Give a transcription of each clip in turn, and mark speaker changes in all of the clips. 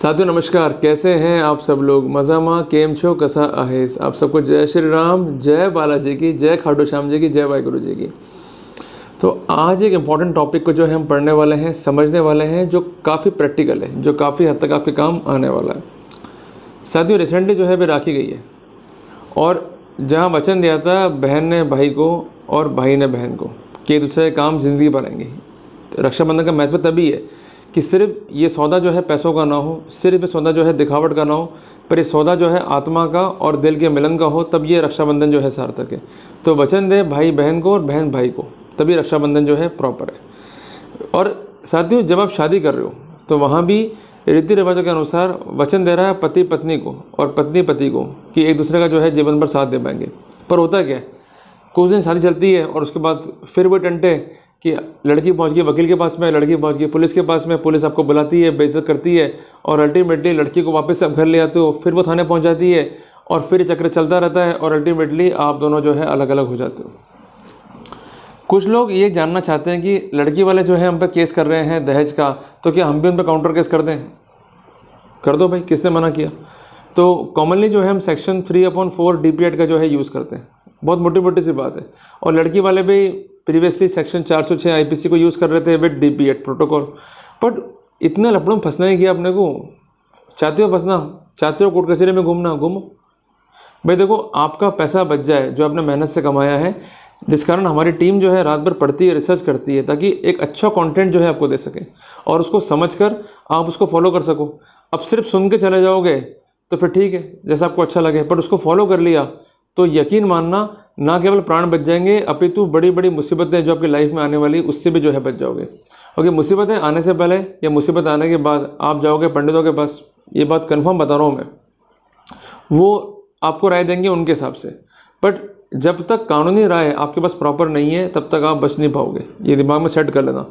Speaker 1: साथियों नमस्कार कैसे हैं आप सब लोग मज़ा माँ केम छो कसा आहेस आप सबको जय श्री राम जय बालाजी की जय खाडू श्याम जी की जय वाई गुरु जी की तो आज एक इम्पॉर्टेंट टॉपिक को जो है हम पढ़ने वाले हैं समझने वाले हैं जो काफ़ी प्रैक्टिकल है जो काफ़ी हद तक आपके काम आने वाला है साथियों रिसेंटली जो है भी राखी गई है और जहाँ वचन दिया था बहन ने भाई को और भाई ने बहन को कि दूसरे काम जिंदगी बनाएंगे रक्षाबंधन का महत्व तभी है कि सिर्फ ये सौदा जो है पैसों का ना हो सिर्फ ये सौदा जो है दिखावट का ना हो पर ये सौदा जो है आत्मा का और दिल के मिलन का हो तब ये रक्षाबंधन जो है सार्थक है तो वचन दे भाई बहन को और बहन भाई को तभी रक्षाबंधन जो है प्रॉपर है और साथियों जब आप शादी कर रहे हो तो वहाँ भी रीति रिवाजों के अनुसार वचन दे रहा है पति पत्नी को और पत्नी पति को कि एक दूसरे का जो है जीवन भर साथ दे पाएंगे पर होता क्या है कुछ दिन शादी चलती है और उसके बाद फिर वो टंटे कि लड़की पहुंच गई वकील के पास में लड़की पहुंच गई पुलिस के पास में पुलिस आपको बुलाती है बेजत करती है और अल्टीमेटली लड़की को वापस आप घर ले आते हो फिर वो थाने पहुंच जाती है और फिर चक्र चलता रहता है और अल्टीमेटली आप दोनों जो है अलग अलग हो जाते हो कुछ लोग ये जानना चाहते हैं कि लड़की वाले जो है हम पे केस कर रहे हैं दहेज का तो क्या हम भी उन पर काउंटर केस कर दें कर दो भाई किसने मना किया तो कॉमनली जो है हम section three upon four D का जो है यूज़ करते हैं बहुत मोटी मोटी सी बात है और लड़की वाले भी प्रीवियसली सेक्शन 406 सौ को यूज़ कर रहे थे विद डी प्रोटोकॉल बट इतना लपड़ों में फंसना ही किया अपने को चाहते हो फंसना चाहते हो कोर्ट कचहरी में घूमना घूमो भाई देखो आपका पैसा बच जाए जो आपने मेहनत से कमाया है जिस कारण हमारी टीम जो है रात भर पढ़ती है रिसर्च करती है ताकि एक अच्छा कंटेंट जो है आपको दे सके और उसको समझकर आप उसको फॉलो कर सको अब सिर्फ सुन के चले जाओगे तो फिर ठीक है जैसा आपको अच्छा लगे पर उसको फॉलो कर लिया तो यकीन मानना ना केवल प्राण बच जाएंगे अपितु बड़ी बड़ी मुसीबतें जो आपकी लाइफ में आने वाली उससे भी जो है बच जाओगे ओके मुसीबतें आने से पहले या मुसीबत आने के बाद आप जाओगे पंडितों के पास ये बात कन्फर्म बता रहा हूँ मैं वो आपको राय देंगे उनके हिसाब से बट जब तक कानूनी राय आपके पास प्रॉपर नहीं है तब तक आप बच नहीं पाओगे ये दिमाग में सेट कर लेना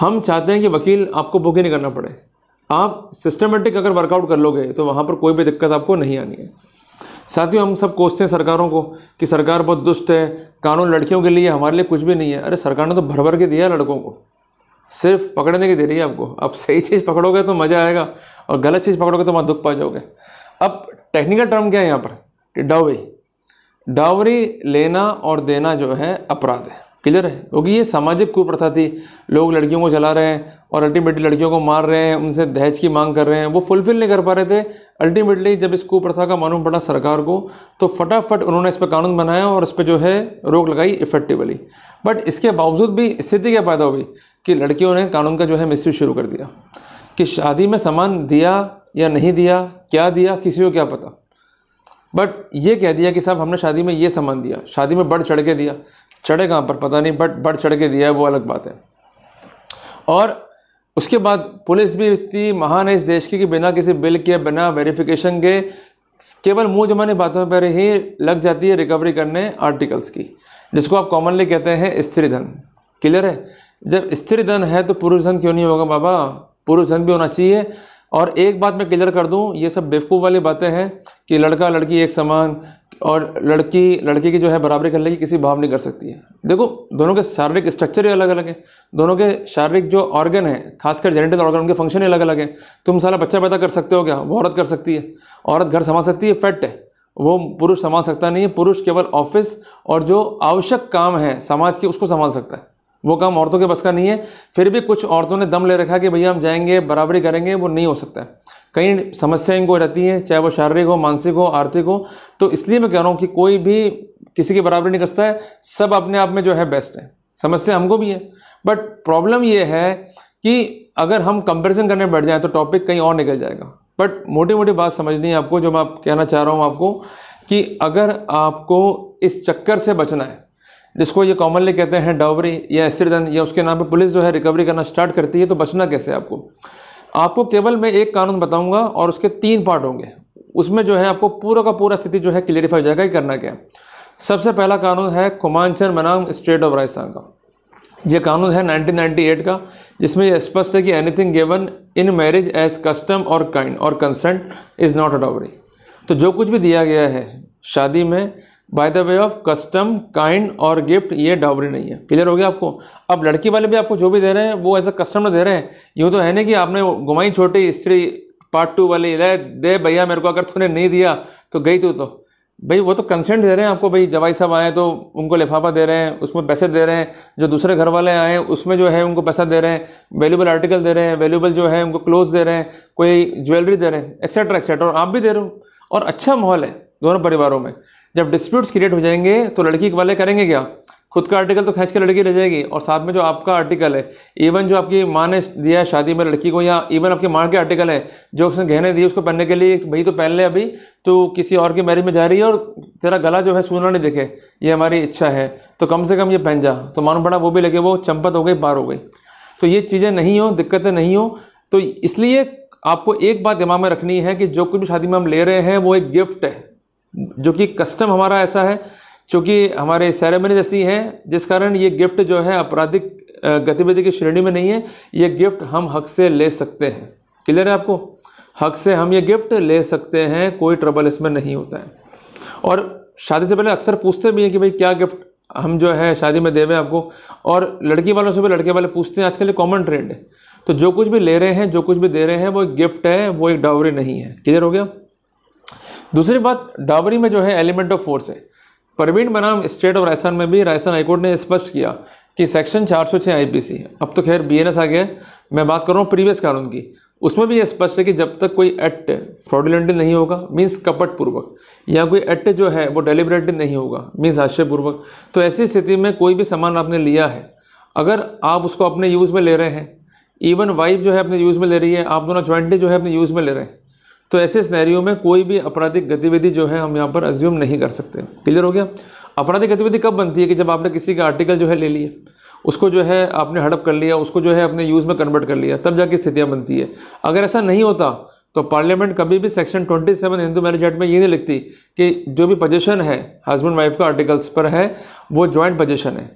Speaker 1: हम चाहते हैं कि वकील आपको ही नहीं करना पड़े आप सिस्टमेटिक अगर वर्कआउट कर लोगे तो वहाँ पर कोई भी दिक्कत आपको नहीं आनी है साथियों हम सब कोसते हैं सरकारों को कि सरकार बहुत दुष्ट है कानून लड़कियों के लिए हमारे लिए कुछ भी नहीं है अरे सरकार ने तो भर भर के दिया लड़कों को सिर्फ पकड़ने की दे रही है आपको अब सही चीज़ पकड़ोगे तो मज़ा आएगा और गलत चीज़ पकड़ोगे तो वहाँ दुख पा जाओगे अब टेक्निकल टर्म क्या है यहाँ पर कि डावरी डावरी लेना और देना जो है अपराध है क्लियर है क्योंकि ये सामाजिक कुप्रथा थी लोग लड़कियों को चला रहे हैं और अल्टीमेटली लड़कियों को मार रहे हैं उनसे दहेज की मांग कर रहे हैं वो फुलफिल नहीं कर पा रहे थे अल्टीमेटली जब इस कुप्रथा का मालूम पड़ा सरकार को तो फटाफट उन्होंने इस पर कानून बनाया और इस पर जो है रोक लगाई इफेक्टिवली बट इसके बावजूद भी स्थिति क्या पैदा हुई कि लड़कियों ने कानून का जो है मिसयूज शुरू कर दिया कि शादी में सामान दिया या नहीं दिया क्या दिया किसी को क्या पता बट ये कह दिया कि साहब हमने शादी में ये सामान दिया शादी में बढ़ चढ़ के दिया चढ़े कहाँ पर पता नहीं बट बढ़ चढ़ के दिया है वो अलग बात है और उसके बाद पुलिस भी इतनी महान है इस देश की कि बिना किसी बिल के बिना वेरिफिकेशन के केवल मुँह जमाने बातों पर ही लग जाती है रिकवरी करने आर्टिकल्स की जिसको आप कॉमनली कहते हैं स्त्री धन क्लियर है जब स्त्री धन है तो पुरुष धन क्यों नहीं होगा बाबा पुरुष धन भी होना चाहिए और एक बात मैं क्लियर कर दूं ये सब बेवकूफ़ वाली बातें हैं कि लड़का लड़की एक समान और लड़की लड़के की जो है बराबरी करने की किसी भाव नहीं कर सकती है देखो दोनों के शारीरिक स्ट्रक्चर ही अलग अलग है दोनों के शारीरिक जो ऑर्गन है खासकर जेनेटल ऑर्गन उनके फंक्शन ही अलग अलग है तुम सारा बच्चा पैदा कर सकते हो क्या वो औरत कर सकती है औरत घर संभाल सकती है फैट है वो पुरुष संभाल सकता नहीं है पुरुष केवल ऑफिस और जो आवश्यक काम है समाज के उसको संभाल सकता है वो काम औरतों के बस का नहीं है फिर भी कुछ औरतों ने दम ले रखा कि भैया हम जाएंगे बराबरी करेंगे वो नहीं हो सकता है कई समस्याएं इनको रहती हैं चाहे वो शारीरिक हो मानसिक हो आर्थिक हो तो इसलिए मैं कह रहा हूँ कि कोई भी किसी की बराबरी नहीं करता है सब अपने आप में जो है बेस्ट है समस्या हमको भी है बट प्रॉब्लम ये है कि अगर हम कंपेरिजन करने बैठ जाएँ तो टॉपिक कहीं और निकल जाएगा बट मोटी मोटी बात समझनी है आपको जो मैं आप कहना चाह रहा हूँ आपको कि अगर आपको इस चक्कर से बचना है जिसको ये कॉमनली कहते हैं डावरी या एसिडन या उसके नाम पर पुलिस जो है रिकवरी करना स्टार्ट करती है तो बचना कैसे आपको आपको केवल मैं एक कानून बताऊंगा और उसके तीन पार्ट होंगे उसमें जो है आपको पूरा का पूरा स्थिति जो है क्लियरिफाई हो जाएगा कि करना क्या सबसे पहला कानून है कुमानचंद मनाम स्टेट ऑफ राजस्थान का यह कानून है 1998 का जिसमें यह स्पष्ट है कि anything given in marriage as custom और काइंड और consent is not a dowry तो जो कुछ भी दिया गया है शादी में by the way of custom kind और गिफ्ट ये डॉबरी नहीं है क्लियर हो गया आपको अब लड़की वाले भी आपको जो भी दे रहे हैं वो एज अ कस्टमर दे रहे हैं यूँ तो है नहीं कि आपने घुमाई छोटी स्त्री पार्ट टू वाली दे दे भैया मेरे को अगर तूने नहीं दिया तो गई तू तो भाई वो तो कंसेंट दे रहे हैं आपको भाई जवाई साहब आए तो उनको लिफाफा दे रहे हैं उसमें पैसे दे रहे हैं जो दूसरे घर वाले आए हैं उसमें जो है उनको पैसा दे रहे हैं वैल्यूबल आर्टिकल दे रहे हैं वैल्यूबल जो है उनको क्लोथ दे रहे हैं कोई ज्वेलरी दे रहे हैं एक्सेट्रा एक्सेट्रा और आप भी दे रहे हो और अच्छा माहौल है दोनों परिवारों में जब डिस्प्यूट्स क्रिएट हो जाएंगे तो लड़की वाले करेंगे क्या खुद का आर्टिकल तो खींच के लड़की ले जाएगी और साथ में जो आपका आर्टिकल है इवन जो आपकी माँ ने दिया है शादी में लड़की को या इवन आपकी माँ के आर्टिकल है जो उसने गहने दिए उसको पहनने के लिए भाई तो पहन ले अभी तो किसी और की मैरिज में जा रही है और तेरा गला जो है सूना नहीं दिखे ये हमारी इच्छा है तो कम से कम ये पहन जा तो मालूम पड़ा वो भी लगे वो चंपत हो गई बार हो गई तो ये चीज़ें नहीं हों दिक्कतें नहीं हों तो इसलिए आपको एक बात दिमाग में रखनी है कि जो कुछ भी शादी में हम ले रहे हैं वो एक गिफ्ट है जो कि कस्टम हमारा ऐसा है चूँकि हमारे सेरेमनीज ऐसी हैं जिस कारण ये गिफ्ट जो है आपराधिक गतिविधि की श्रेणी में नहीं है ये गिफ्ट हम हक से ले सकते हैं क्लियर है आपको हक से हम ये गिफ्ट ले सकते हैं कोई ट्रबल इसमें नहीं होता है और शादी से पहले अक्सर पूछते भी हैं कि भाई क्या गिफ्ट हम जो है शादी में देवें आपको और लड़की वालों से भी लड़के वाले पूछते हैं आजकल ये कॉमन ट्रेंड है तो जो कुछ भी ले रहे हैं जो कुछ भी दे रहे हैं वो एक गिफ्ट है वो एक डावरी नहीं है क्लियर हो गया दूसरी बात डाबरी में जो है एलिमेंट ऑफ फोर्स है परवीन बनाम स्टेट ऑफ राजस्थान में भी राजस्थान हाईकोर्ट ने स्पष्ट किया कि सेक्शन 406 आईपीसी अब तो खैर बीएनएस आ गया मैं बात कर रहा हूँ प्रीवियस कानून की उसमें भी यह स्पष्ट है कि जब तक कोई एक्ट फ्रॉडुलेंटली नहीं होगा मीन्स कपटपूर्वक या कोई एक्ट जो है वो डेलिबरेटली नहीं होगा मीन्स आश्चर्यपूर्वक तो ऐसी स्थिति में कोई भी सामान आपने लिया है अगर आप उसको अपने यूज़ में ले रहे हैं इवन वाइफ जो है अपने यूज़ में ले रही है आप दोनों ज्वाइंटली जो है अपने यूज़ में ले रहे हैं तो ऐसे स्नैरियो में कोई भी आपराधिक गतिविधि जो है हम यहाँ पर अज्यूम नहीं कर सकते क्लियर हो गया आपराधिक गतिविधि कब बनती है कि जब आपने किसी का आर्टिकल जो है ले लिया उसको जो है आपने हड़प कर लिया उसको जो है अपने यूज़ में कन्वर्ट कर लिया तब जाके स्थितियाँ बनती है अगर ऐसा नहीं होता तो पार्लियामेंट कभी भी सेक्शन 27 हिंदू मैरिज एक्ट में ये नहीं लिखती कि जो भी पोजेशन है हस्बैंड वाइफ का आर्टिकल्स पर है वो जॉइंट पोजेशन है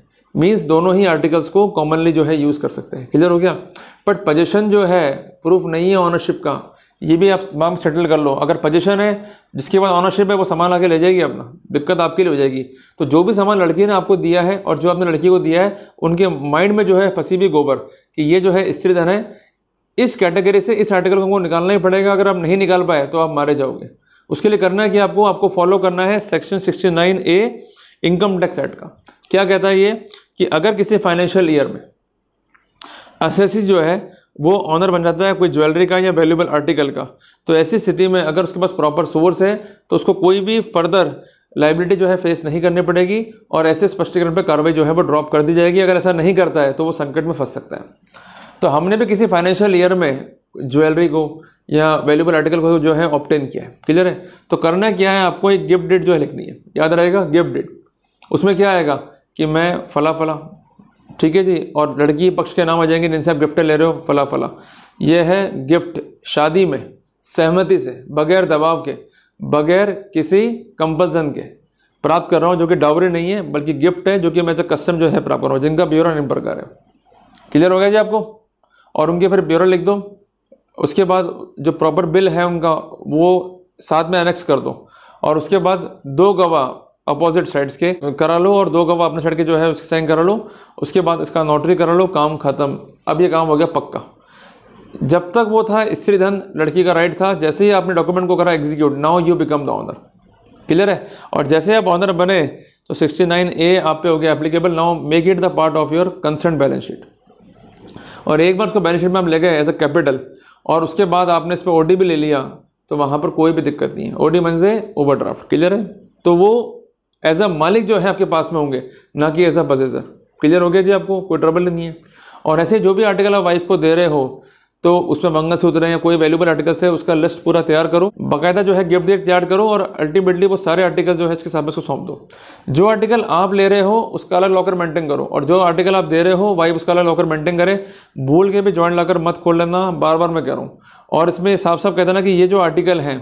Speaker 1: मीन्स दोनों ही आर्टिकल्स को कॉमनली जो है यूज़ कर सकते हैं क्लियर हो गया बट पोजेशन जो है प्रूफ नहीं है ऑनरशिप का ये भी आप तमाम सेटल कर लो अगर पोजीशन है जिसके बाद ऑनरशिप है वो सामान आके ले जाएगी अपना दिक्कत आपके लिए हो जाएगी तो जो भी सामान लड़की ने आपको दिया है और जो आपने लड़की को दिया है उनके माइंड में जो है फंसी भी गोबर कि ये जो है स्त्री धन है इस कैटेगरी से इस आर्टिकल को हमको निकालना ही पड़ेगा अगर आप नहीं निकाल पाए तो आप मारे जाओगे उसके लिए करना है कि आपको आपको फॉलो करना है section sixty A income tax act का क्या कहता है ये कि अगर किसी फाइनेंशियल ईयर में असेसिस जो है वो ऑनर बन जाता है कोई ज्वेलरी का या वैल्यूबल आर्टिकल का तो ऐसी स्थिति में अगर उसके पास प्रॉपर सोर्स है तो उसको कोई भी फर्दर लाइबिलिटी जो है फेस नहीं करनी पड़ेगी और ऐसे स्पष्टीकरण पर कार्रवाई जो है वो ड्रॉप कर दी जाएगी अगर ऐसा नहीं करता है तो वो संकट में फंस सकता है तो हमने भी किसी फाइनेंशियल ईयर में ज्वेलरी को या वैल्यूबल आर्टिकल को जो है ऑप्टेन किया है क्लियर है तो करना क्या है आपको एक गिफ्ट डेट जो है लिखनी है याद रहेगा गिफ्ट डेट उसमें क्या आएगा कि मैं फला फला ठीक है जी और लड़की पक्ष के नाम आ जाएंगे जिनसे आप गिफ्ट ले रहे हो फला फला यह है गिफ्ट शादी में सहमति से बगैर दबाव के बगैर किसी कंपल्सन के प्राप्त कर रहा हूँ जो कि डावरी नहीं है बल्कि गिफ्ट है जो कि मैं कस्टम जो है प्राप्त कर रहा हूँ जिनका ब्यौरा निम्न प्रकार है क्लियर हो गया जी आपको और उनके फिर ब्यौरा लिख दो उसके बाद जो प्रॉपर बिल है उनका वो साथ में एनेक्स कर दो और उसके बाद दो गवाह अपोजिट साइड्स के करा लो और दो गवाह अपने साइड के जो है उसके साइन करा लो उसके बाद इसका नोटरी करा लो काम ख़त्म अब ये काम हो गया पक्का जब तक वो था स्त्री धन लड़की का राइट था जैसे ही आपने डॉक्यूमेंट को करा execute now you become the owner clear है और जैसे आप ऑनर बने तो 69 ए आप पे हो गया applicable now make it the part of your concern balance sheet और एक बार उसको बैलेंस शीट में हम ले गए एज अ कैपिटल और उसके बाद आपने इस पर ओ भी ले लिया तो वहाँ पर कोई भी दिक्कत नहीं है ओ डी मंजे ओवर ओवर क्लियर है तो वो एज अ मालिक जो है आपके पास में होंगे ना कि एज अ पजेजर क्लियर हो गया जी आपको कोई ट्रबल नहीं है और ऐसे जो भी आर्टिकल आप वाइफ को दे रहे हो तो उसमें उतरे या कोई वैल्यूबल आर्टिकल्स है उसका लिस्ट पूरा तैयार करो बाकायदा जो है गिफ्ट डेट तैयार करो और अल्टीमेटली वो सारे आर्टिकल जो है इसके सामने उसको सौंप दो जो आर्टिकल आप ले रहे हो उसका अलग लॉकर मेंटेन करो और जो आर्टिकल आप दे रहे हो वाइफ उसका अलग लॉकर मेंटेन करे भूल के भी ज्वाइंट लाकर मत खोल लेना बार बार मैं कह रहा हूँ और इसमें साफ साफ कह देना कि ये जो आर्टिकल हैं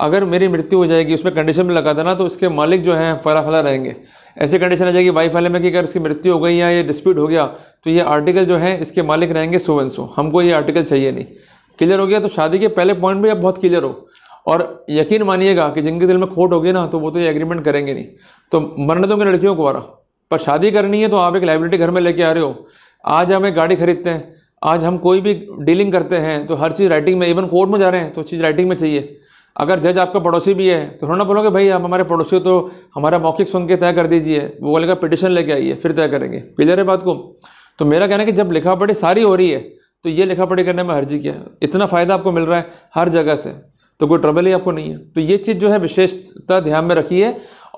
Speaker 1: अगर मेरी मृत्यु हो जाएगी उसमें कंडीशन में लगा देना तो इसके मालिक जो हैं फला फला रहेंगे ऐसी कंडीशन आ जाएगी वाइफ वाले में कि अगर इसकी मृत्यु हो गई या ये डिस्प्यूट हो गया तो ये आर्टिकल जो है इसके मालिक रहेंगे सोवन सो हमको ये आर्टिकल चाहिए नहीं क्लियर हो गया तो शादी के पहले पॉइंट भी अब बहुत क्लियर हो और यकीन मानिएगा कि जिनके दिल में खोट होगी ना तो वो तो ये एग्रीमेंट करेंगे नहीं तो मरने दोगे लड़कियों को आ पर शादी करनी है तो आप एक लाइब्रेरी घर में लेके आ रहे हो आज हम एक गाड़ी खरीदते हैं आज हम कोई भी डीलिंग करते हैं तो हर चीज़ राइटिंग में इवन कोर्ट में जा रहे हैं तो चीज़ राइटिंग में चाहिए अगर जज आपका पड़ोसी भी है तो थोड़ा ना बोलोगे भाई हम हमारे पड़ोसी तो हमारा मौखिक सुन के तय कर दीजिए वो बोलेगा पिटिशन लेके आइए फिर तय करेंगे क्लियर है बात को तो मेरा कहना है कि जब लिखा पढ़ी सारी हो रही है तो ये लिखा पढ़ी करने में हर्जी क्या इतना फ़ायदा आपको मिल रहा है हर जगह से तो कोई ट्रबल ही आपको नहीं है तो ये चीज़ जो है विशेषता ध्यान में रखिए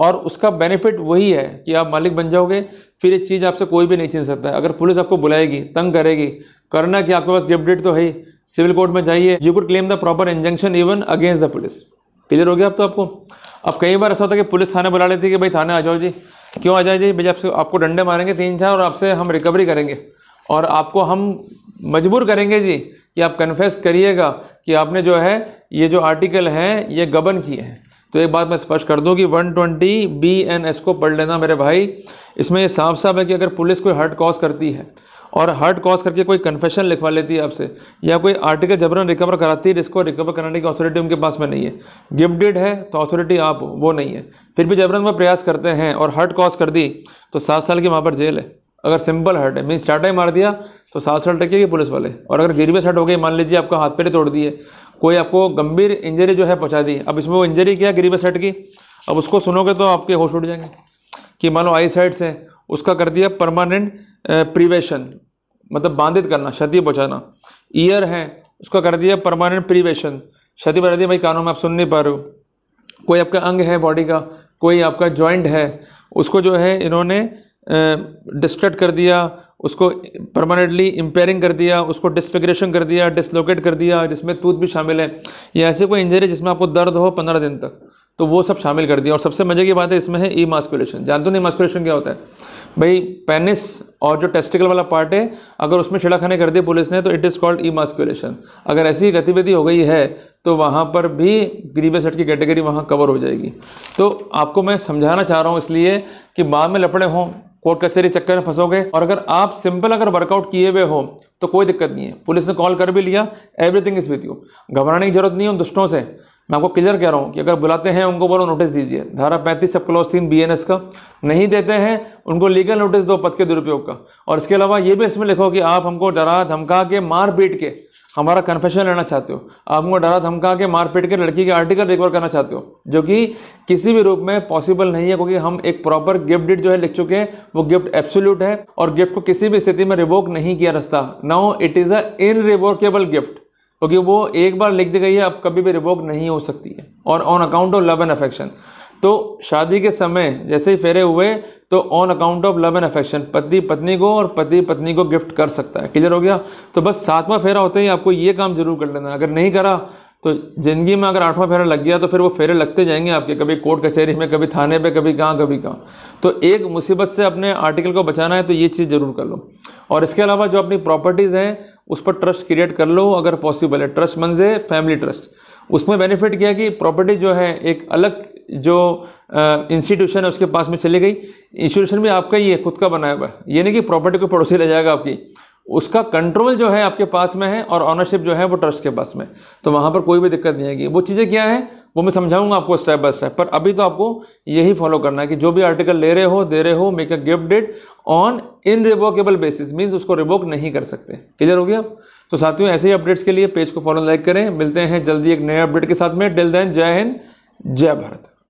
Speaker 1: और उसका बेनिफिट वही है कि आप मालिक बन जाओगे फिर ये चीज़ आपसे कोई भी नहीं छीन सकता है अगर पुलिस आपको बुलाएगी तंग करेगी करना कि आपके पास गिफ्ट डेट तो है ही सिविल कोर्ट में जाइए you could claim the proper injunction even against the police clear हो गया अब तो आपको अब कई बार ऐसा होता है कि पुलिस थाने बुला लेती है कि भाई थाने आ जाओ जी क्यों आ जाए जी भाई आपसे आपको डंडे मारेंगे तीन चार और आपसे हम रिकवरी करेंगे और आपको हम मजबूर करेंगे जी कि आप कन्फेस करिएगा कि आपने जो है ये जो आर्टिकल हैं ये गबन किए हैं तो एक बात मैं स्पष्ट कर दूं कि 120 बी एन एस को पढ़ लेना मेरे भाई इसमें ये साफ साफ है कि अगर पुलिस कोई हर्ट कॉज करती है और हार्ड कॉज करके कोई कन्फेशन लिखवा लेती है आपसे या कोई आर्टिकल जबरन रिकवर कराती है जिसको रिकवर कराने की अथॉरिटी उनके पास में नहीं है गिफ्टेड है तो अथॉरिटी आप वो नहीं है फिर भी जबरन वह प्रयास करते हैं और हर्ट कॉज कर दी तो सात साल की वहाँ पर जेल है अगर सिंपल हर्ट है मीन्स चाटा ही मार दिया तो सात साल टकेगी पुलिस वाले और अगर गिरवियस हर्ट हो गई मान लीजिए आपका हाथ पैर तोड़ दिए कोई आपको गंभीर इंजरी जो है पहुँचा दी अब इसमें वो इंजरी क्या गिरवियस हर्ट की अब उसको सुनोगे तो आपके होश उठ जाएंगे कि मान लो आई साइड से उसका कर दिया परमानेंट प्रिवेशन मतलब बांधित करना क्षति पहुँचाना ईयर है उसका कर दिया परमानेंट प्रिवेशन क्षति पहुँचा दिया भाई कानून में आप सुन नहीं पा रहे हो कोई आपका अंग है बॉडी का कोई आपका जॉइंट है उसको जो है इन्होंने डिस्ट्रक्ट कर दिया उसको परमानेंटली इम्पेयरिंग कर दिया उसको डिस्फिग्रेशन कर दिया डिसलोकेट कर दिया जिसमें टूथ भी शामिल है या ऐसे कोई इंजरी जिसमें आपको दर्द हो पंद्रह दिन तक तो वो सब शामिल कर दिया और सबसे मज़े की बात है इसमें है ई मास्कुलेशन जानते हो नहीं मास्कुलेशन क्या होता है भाई पेनिस और जो टेस्टिकल वाला पार्ट है अगर उसमें छिड़ाखाने कर दिए पुलिस ने तो it is called emasculation अगर ऐसी गतिविधि हो गई है तो वहाँ पर भी ग्रीवियस हेड की कैटेगरी वहाँ कवर हो जाएगी तो आपको मैं समझाना चाह रहा हूँ इसलिए कि बाद में लपड़े हों कोर्ट कचहरी चक्कर में फंसोगे और अगर आप सिंपल अगर वर्कआउट किए हुए हो तो कोई दिक्कत नहीं है पुलिस ने कॉल कर भी लिया एवरीथिंग इज़ विथ यू घबराने की जरूरत नहीं है उन दुष्टों से मैं आपको क्लियर कह रहा हूँ कि अगर बुलाते हैं उनको बोलो नोटिस दीजिए धारा पैंतीस सब क्लॉज तीन बी का नहीं देते हैं उनको लीगल नोटिस दो पद के दुरुपयोग का और इसके अलावा ये भी इसमें लिखो कि आप हमको डरा धमका के मार पीट के हमारा कन्फेशन लेना चाहते हो आप हमको डरा धमका के मार पीट के लड़की के आर्टिकल रिकवर करना चाहते हो जो कि किसी भी रूप में पॉसिबल नहीं है क्योंकि हम एक प्रॉपर गिफ्ट डिट जो है लिख चुके हैं वो गिफ्ट एब्सोल्यूट है और गिफ्ट को किसी भी स्थिति में रिवोक नहीं किया रस्ता now it is a irrevocable gift क्योंकि तो वो एक बार लिख दी गई है अब कभी भी रिवोक नहीं हो सकती है और on account of love and affection तो शादी के समय जैसे ही फेरे हुए तो on account of love and affection पति पत्नी को और पति पत्नी को गिफ्ट कर सकता है क्लियर हो गया तो बस सातवां फेरा होते ही आपको ये काम जरूर कर लेना अगर नहीं करा तो ज़िंदगी में अगर आठवां फेरा लग गया तो फिर वो फेरे लगते जाएंगे आपके कभी कोर्ट कचहरी में कभी थाने पे कभी कहाँ कभी कहाँ तो एक मुसीबत से अपने आर्टिकल को बचाना है तो ये चीज़ ज़रूर कर लो और इसके अलावा जो अपनी प्रॉपर्टीज़ हैं उस पर ट्रस्ट क्रिएट कर लो अगर पॉसिबल है ट्रस्ट मंजे फैमिली ट्रस्ट उसमें बेनिफिट किया कि प्रॉपर्टी जो है एक अलग जो इंस्टीट्यूशन है उसके पास में चली गई इंस्टीट्यूशन भी आपका ही है खुद का बनाया हुआ है नहीं कि प्रॉपर्टी को पड़ोसी ले जाएगा आपकी उसका कंट्रोल जो है आपके पास में है और ऑनरशिप जो है वो ट्रस्ट के पास में तो वहाँ पर कोई भी दिक्कत नहीं आएगी वो चीज़ें क्या है वो मैं समझाऊंगा आपको स्टेप बाय स्टेप पर अभी तो आपको यही फॉलो करना है कि जो भी आर्टिकल ले रहे हो दे रहे हो make a gift deed on irrevocable basis means उसको रिवोक नहीं कर सकते क्लियर हो गया तो साथियों ऐसे ही अपडेट्स के लिए पेज को फॉलो लाइक करें मिलते हैं जल्दी एक नए अपडेट के साथ में डिल देन जय हिंद जय भारत